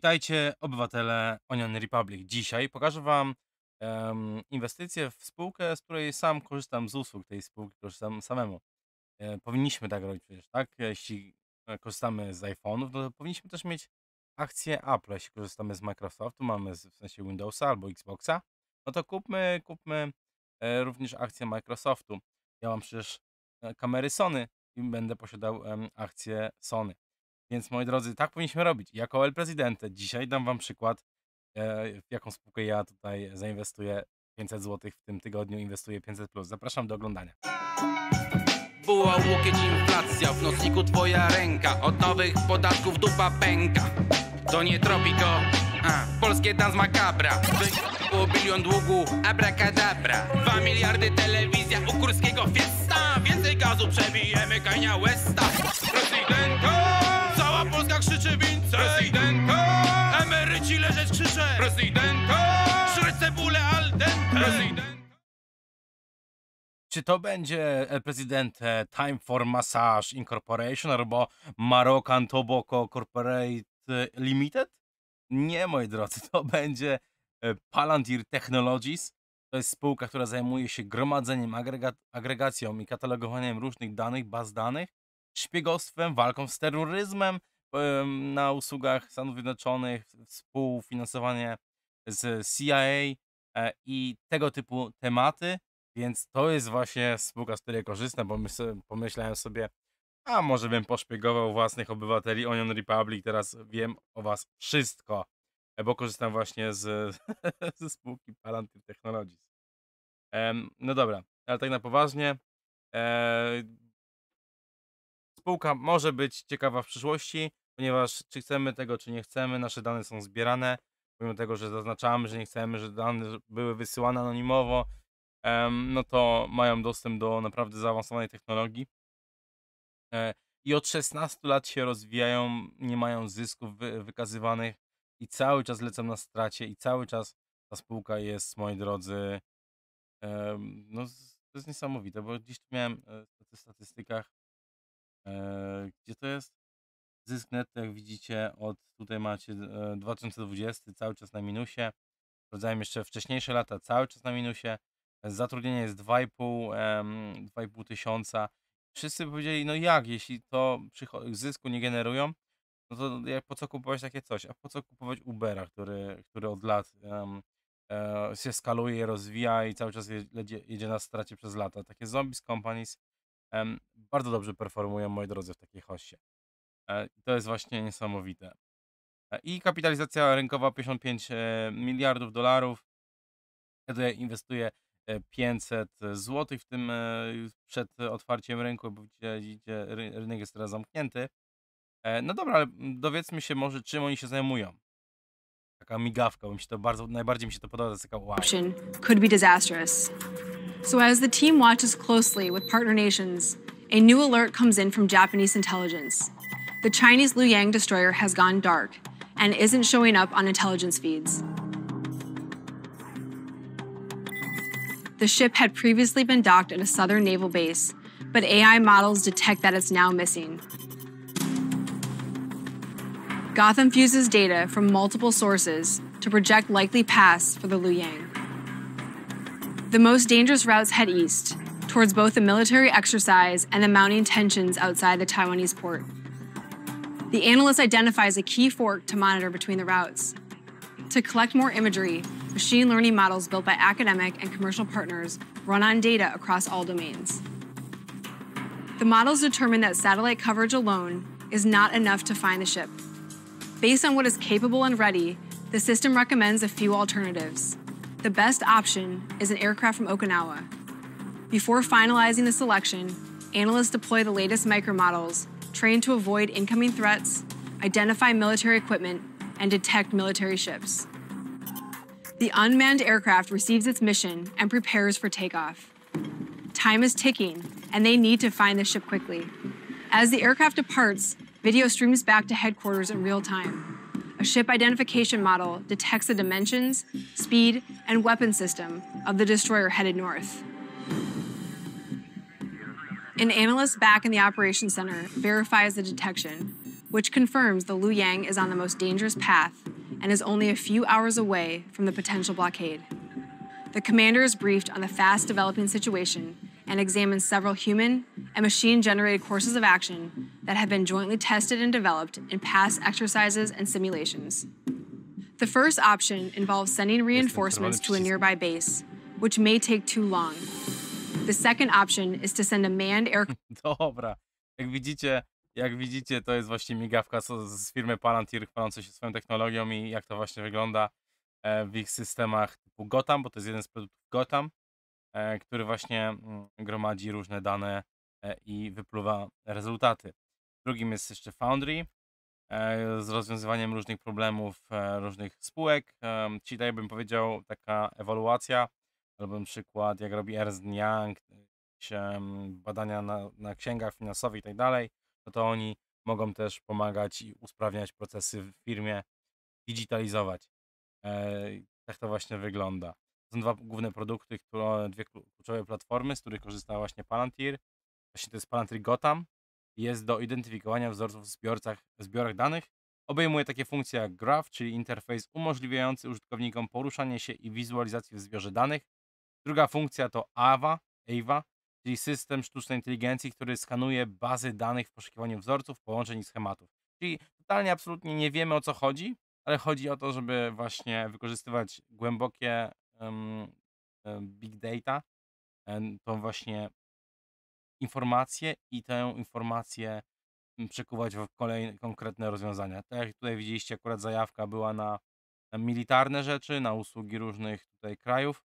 Witajcie, obywatele Onion Republic. Dzisiaj pokażę Wam inwestycję w spółkę, z której sam korzystam z usług tej spółki, korzystam samemu. E, powinniśmy tak robić przecież, tak? E, jeśli e, korzystamy z iPhone'ów, no to powinniśmy też mieć akcję Apple. Jeśli korzystamy z Microsoftu, mamy w sensie Windowsa albo Xboxa, no to kupmy, kupmy e, również akcję Microsoftu. Ja mam przecież e, kamery Sony i będę posiadał em, akcję Sony. Więc moi drodzy, tak powinniśmy robić. Jako El Presidente dzisiaj dam wam przykład, e, w jaką spółkę ja tutaj zainwestuję 500 zł w tym tygodniu, inwestuję 500+. Plus. Zapraszam do oglądania była łokieć inflacja W nocniku twoja ręka Od nowych podatków dupa pęka To nie tropiko a, Polskie dans makabra Było bilion długu, abracadabra 2 miliardy telewizja u Kurskiego fiesta Więcej gazu przebijemy Kania Westa Prezydenta krzyczy wince Emeryci leżeć krzyczę al dente czy to będzie e, prezydent e, Time for Massage Incorporation albo Marokan Toboko Corporate e, Limited? Nie, moi drodzy, to będzie Palantir Technologies. To jest spółka, która zajmuje się gromadzeniem, agregat, agregacją i katalogowaniem różnych danych, baz danych, szpiegostwem, walką z terroryzmem, na usługach Stanów Zjednoczonych, współfinansowanie z CIA e, i tego typu tematy, więc to jest właśnie spółka, z której korzystam, bo pomyślałem sobie, a może bym poszpiegował własnych obywateli Onion Republic, teraz wiem o was wszystko, e, bo korzystam właśnie z, ze spółki Palantir Technologies. No dobra, ale tak na poważnie, e, spółka może być ciekawa w przyszłości ponieważ czy chcemy tego, czy nie chcemy, nasze dane są zbierane, pomimo tego, że zaznaczamy, że nie chcemy, że dane były wysyłane anonimowo, no to mają dostęp do naprawdę zaawansowanej technologii. E, I od 16 lat się rozwijają, nie mają zysków wykazywanych i cały czas lecą na stracie i cały czas ta spółka jest, moi drodzy, no to jest niesamowite, bo dziś miałem e, w statystykach, e, gdzie to jest? Zysk netto, jak widzicie, od tutaj macie 2020 e, cały czas na minusie. Sprawdzałem jeszcze wcześniejsze lata, cały czas na minusie. Zatrudnienie jest 2,5, 2,5 tysiąca. Wszyscy powiedzieli, no jak, jeśli to zysku nie generują, no to jak po co kupować takie coś? A po co kupować Ubera, który, który od lat um, e, się skaluje, rozwija i cały czas jedzie, jedzie na stracie przez lata? Takie zombies companies um, bardzo dobrze performują, moi drodzy, w takiej hoście. E, to jest właśnie niesamowite. E, I kapitalizacja rynkowa 55 e, miliardów dolarów. Kiedy inwestuje 500 zł w tym przed otwarciem rynku, bo widzicie, rynek jest teraz zamknięty. No dobra, ale dowiedzmy się może, czym oni się zajmują. Taka migawka, bo mi się to bardzo, najbardziej mi się to podoba, to taka wow. Could be disastrous. So as the team watches closely with partner nations, a new alert comes in from Japanese intelligence. the Chinese Luyang destroyer has gone dark and isn't showing up on intelligence feeds. The ship had previously been docked at a southern naval base, but AI models detect that it's now missing. Gotham fuses data from multiple sources to project likely paths for the Luyang. The most dangerous routes head east, towards both the military exercise and the mounting tensions outside the Taiwanese port. The analyst identifies a key fork to monitor between the routes. To collect more imagery, machine learning models built by academic and commercial partners run on data across all domains. The models determine that satellite coverage alone is not enough to find the ship. Based on what is capable and ready, the system recommends a few alternatives. The best option is an aircraft from Okinawa. Before finalizing the selection, analysts deploy the latest micromodels trained to avoid incoming threats, identify military equipment, and detect military ships. The unmanned aircraft receives its mission and prepares for takeoff. Time is ticking, and they need to find the ship quickly. As the aircraft departs, video streams back to headquarters in real time. A ship identification model detects the dimensions, speed, and weapon system of the destroyer headed north. An analyst back in the operations center verifies the detection, which confirms the Lu Yang is on the most dangerous path and is only a few hours away from the potential blockade. The commander is briefed on the fast developing situation and examines several human and machine generated courses of action that have been jointly tested and developed in past exercises and simulations. The first option involves sending reinforcements to a nearby base, which may take too long The second option is to send a manned Dobra, jak widzicie, jak widzicie, to jest właśnie migawka z firmy Palantir chwalącej się swoją technologią i jak to właśnie wygląda e, w ich systemach typu Gotham, bo to jest jeden z produktów Gotham, e, który właśnie mm, gromadzi różne dane e, i wypluwa rezultaty. Drugim jest jeszcze Foundry z rozwiązywaniem różnych problemów różnych spółek. Czyli, tak bym powiedział, taka ewaluacja na przykład, jak robi Ernst Young, e, badania na, na księgach finansowych i tak dalej, no to oni mogą też pomagać i usprawniać procesy w firmie, digitalizować. E, tak to właśnie wygląda. są dwa główne produkty, które, dwie kluczowe platformy, z których korzysta właśnie Palantir. Właśnie to jest Palantir Gotham. Jest do identyfikowania wzorców w zbiorcach, w zbiorach danych. Obejmuje takie funkcje jak Graph, czyli interfejs umożliwiający użytkownikom poruszanie się i wizualizację w zbiorze danych Druga funkcja to AVA, AVA, czyli system sztucznej inteligencji, który skanuje bazy danych w poszukiwaniu wzorców, połączeń i schematów. Czyli totalnie, absolutnie nie wiemy o co chodzi, ale chodzi o to, żeby właśnie wykorzystywać głębokie um, big data, tą właśnie informację i tę informację mm, przekuwać w kolejne konkretne rozwiązania. Tak jak tutaj widzieliście, akurat zajawka była na militarne rzeczy, na usługi różnych tutaj krajów,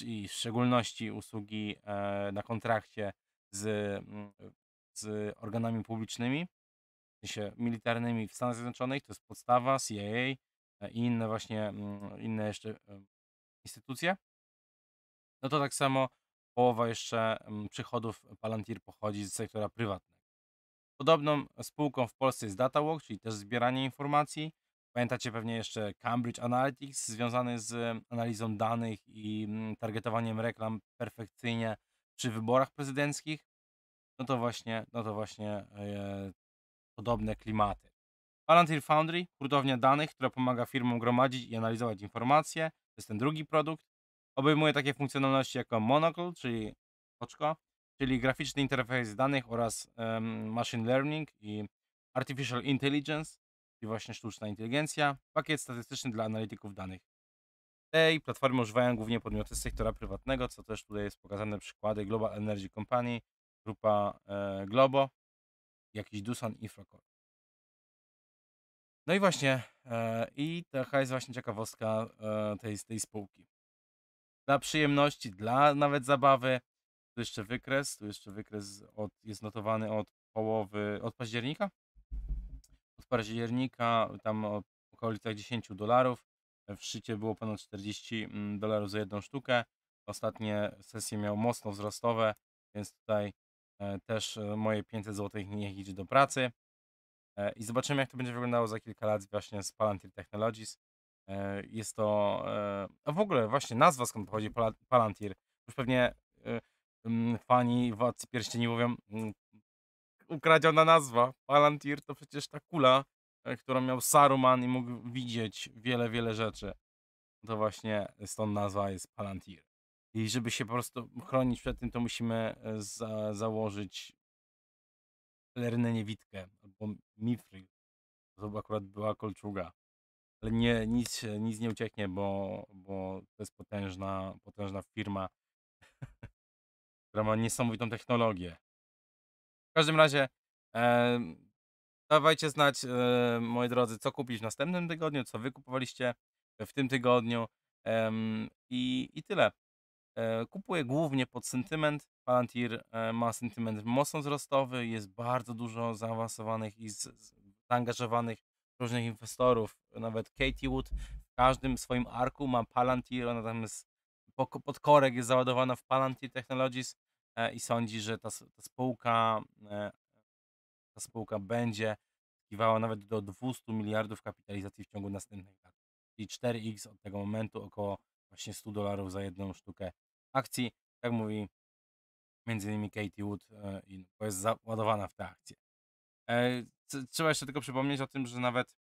i w szczególności usługi e, na kontrakcie z, mm, z organami publicznymi, się militarnymi w Stanach Zjednoczonych, to jest podstawa, CIA e, i inne właśnie, mm, inne jeszcze e, instytucje. No to tak samo połowa jeszcze mm, przychodów Palantir pochodzi z sektora prywatnego. Podobną spółką w Polsce jest DataWalk, czyli też zbieranie informacji. Pamiętacie pewnie jeszcze Cambridge Analytics, związany z e, analizą danych i mm, targetowaniem reklam perfekcyjnie przy wyborach prezydenckich. No to właśnie, no to właśnie e, podobne klimaty. Palantir Foundry, hurtownia danych, która pomaga firmom gromadzić i analizować informacje. To jest ten drugi produkt. Obejmuje takie funkcjonalności jako Monocle, czyli oczko, czyli graficzny interfejs danych oraz machine learning i artificial intelligence właśnie sztuczna inteligencja, pakiet statystyczny dla analityków danych. Tej platformy używają głównie podmioty z sektora prywatnego, co też tutaj jest pokazane przykłady Global Energy Company, grupa e, Globo, jakiś Dusan Infracore. No i właśnie, e, i taka jest właśnie ciekawostka e, tej, tej spółki. Dla przyjemności, dla nawet zabawy. Tu jeszcze wykres, tu jeszcze wykres od, jest notowany od połowy, od października października tam o okolicach 10 dolarów. W szczycie było ponad 40 mm, dolarów za jedną sztukę. Ostatnie sesje miał mocno wzrostowe, więc tutaj e, też e, moje 500 zł niech idzie do pracy. E, I zobaczymy, jak to będzie wyglądało za kilka lat właśnie z Palantir Technologies. Jest to... A w ogóle właśnie nazwa skąd pochodzi Palantir. Już pewnie mm, fani Władcy Pierścieni mówią, mm, ukradziona nazwa. Palantir to przecież ta kula, e, którą miał Saruman i mógł widzieć wiele, wiele rzeczy. To właśnie stąd nazwa jest Palantir. I żeby się po prostu chronić przed tym, to musimy e, za założyć Lernę niewitkę albo mifryl. To by akurat była kolczuga. Ale nie, nic, nic nie ucieknie, bo, bo to jest potężna, potężna firma, która ma niesamowitą technologię każdym razie e, dawajcie znać, e, moi drodzy, co kupić w następnym tygodniu, co wykupowaliście w tym tygodniu e, i, i tyle. E, kupuję głównie pod sentyment. Palantir e, ma sentyment mocno wzrostowy, jest bardzo dużo zaawansowanych i z, z, zaangażowanych różnych inwestorów, nawet Katie Wood w każdym swoim arku ma Palantir, ona tam jest pod korek jest załadowana w Palantir Technologies, E, i sądzi, że ta, ta spółka e, ta spółka będzie zyskiwała nawet do 200 miliardów kapitalizacji w ciągu następnych lat. Czyli 4x od tego momentu, około właśnie 100 dolarów za jedną sztukę akcji. Tak mówi między innymi Katie Wood, e, i- no, bo jest załadowana w te akcje. E, trzeba jeszcze tylko przypomnieć o tym, że nawet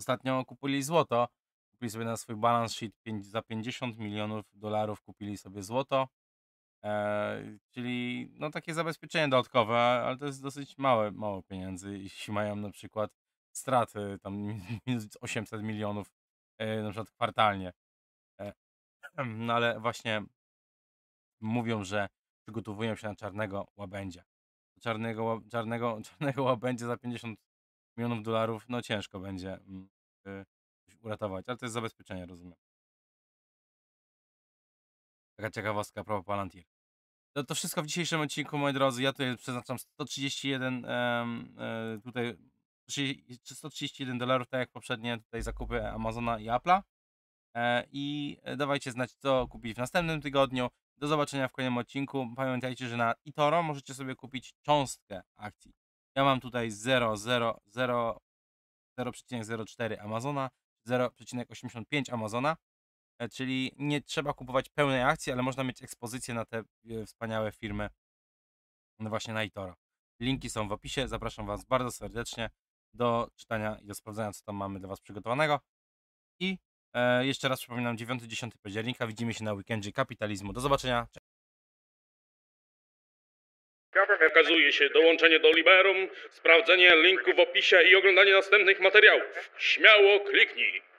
ostatnio kupili złoto. Kupili sobie na swój balance sheet za 50 milionów dolarów kupili sobie złoto. E, czyli no takie zabezpieczenie dodatkowe, ale to jest dosyć małe, mało pieniędzy. Jeśli mają na przykład straty tam 800 milionów e, na przykład kwartalnie. E, no ale właśnie mówią, że przygotowują się na czarnego łabędzia. Czarnego, czarnego, czarnego łabędzia za 50 milionów dolarów, no ciężko będzie mm, e, uratować, ale to jest zabezpieczenie, rozumiem. Taka ciekawostka a propos Palantir. To, to wszystko w dzisiejszym odcinku, moi drodzy. Ja tutaj przeznaczam 131 em, e, tutaj 131 dolarów, tak jak poprzednie tutaj zakupy Amazona i Apple'a. E, I e, dawajcie znać, co kupić w następnym tygodniu. Do zobaczenia w kolejnym odcinku. Pamiętajcie, że na Itoro możecie sobie kupić cząstkę akcji. Ja mam tutaj 0,04 Amazona, 0,85 Amazona. E, czyli nie trzeba kupować pełnej akcji, ale można mieć ekspozycję na te e, wspaniałe firmy, no właśnie na Itora. Linki są w opisie. Zapraszam Was bardzo serdecznie do czytania i do sprawdzenia, co tam mamy dla Was przygotowanego. I e, jeszcze raz przypominam, 9-10 października widzimy się na weekendzie kapitalizmu. Do zobaczenia. Okazuje się dołączenie do Liberum, sprawdzenie linku w opisie i oglądanie następnych materiałów. Śmiało kliknij!